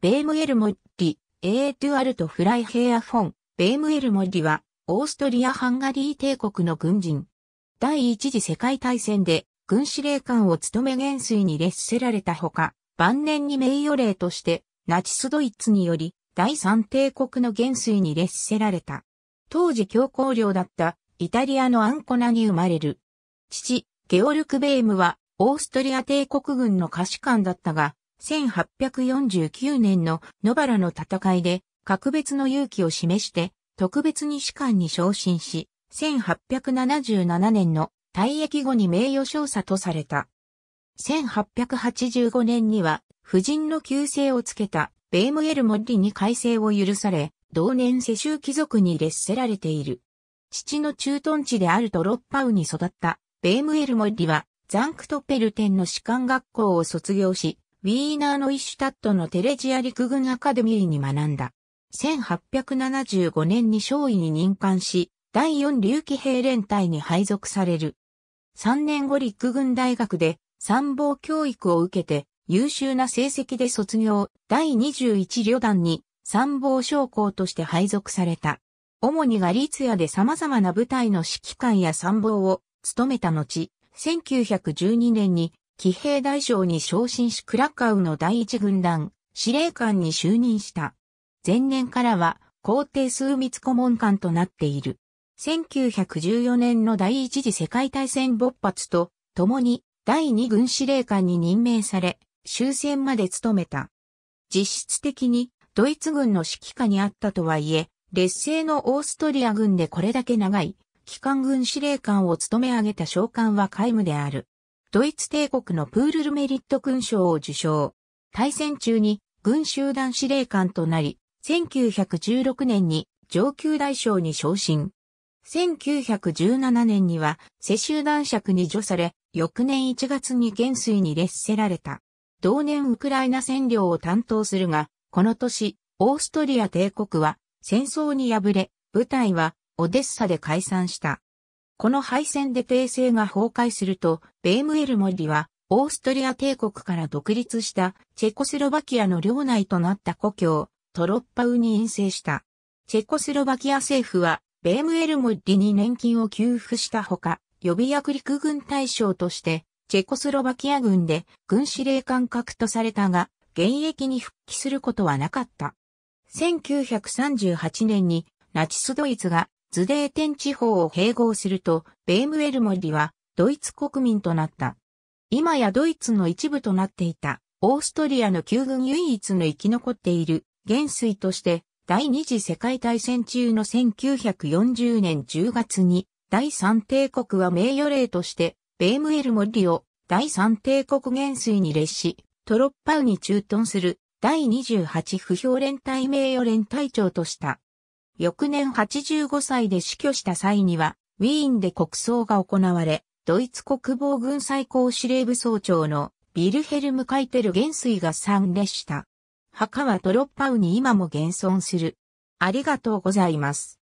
ベームエルモッリ、エートゥアルト・フライヘアフォン、ベームエルモッリは、オーストリア・ハンガリー帝国の軍人。第一次世界大戦で、軍司令官を務め元帥に列せられたほか、晩年に名誉令として、ナチスドイツにより、第三帝国の元帥に列せられた。当時強行領だったイタリアのアンコナに生まれる。父、ゲオルク・ベームはオーストリア帝国軍の歌士官だったが、1849年の野原の戦いで格別の勇気を示して特別に士官に昇進し、1877年の退役後に名誉少佐とされた。1885年には、夫人の旧姓をつけたベームエル・モッリに改正を許され、同年世襲貴族に列せられている。父の駐屯地であるトロッパウに育ったベームエル・モッリは、ザンクトペルテンの士官学校を卒業し、ウィーナーのイシュタットのテレジア陸軍アカデミーに学んだ。1875年に少尉に任官し、第4竜騎兵連隊に配属される。3年後陸軍大学で参謀教育を受けて優秀な成績で卒業、第21旅団に参謀将校として配属された。主にガリツヤで様々な部隊の指揮官や参謀を務めた後、1912年に騎兵大将に昇進しクラカウの第一軍団、司令官に就任した。前年からは皇帝数密顧問官となっている。1914年の第一次世界大戦勃発と共に第二軍司令官に任命され、終戦まで務めた。実質的にドイツ軍の指揮下にあったとはいえ、劣勢のオーストリア軍でこれだけ長い、機関軍司令官を務め上げた将官は皆無である。ドイツ帝国のプールルメリット勲章を受章。大戦中に軍集団司令官となり、1916年に上級大将に昇進。1917年には世襲男爵に除され、翌年1月に元帥に列せられた。同年ウクライナ占領を担当するが、この年、オーストリア帝国は戦争に敗れ、部隊はオデッサで解散した。この敗戦で帝政が崩壊すると、ベームエルモリは、オーストリア帝国から独立したチェコスロバキアの領内となった故郷、トロッパウに遠征した。チェコスロバキア政府は、ベームエルモリに年金を給付したほか、予備役陸軍大将として、チェコスロバキア軍で軍司令官格とされたが、現役に復帰することはなかった。1938年にナチスドイツがズデーテン地方を併合すると、ベームエルモリはドイツ国民となった。今やドイツの一部となっていた、オーストリアの旧軍唯一の生き残っている元帥として、第二次世界大戦中の1940年10月に、第三帝国は名誉令として、ベームエルモリを第三帝国元帥に列し、トロッパウに駐屯する第28不評連隊名誉連隊長とした。翌年85歳で死去した際には、ウィーンで国葬が行われ、ドイツ国防軍最高司令部総長のビルヘルム・カイテル元帥が参列した。墓はトロッパウに今も現存する。ありがとうございます。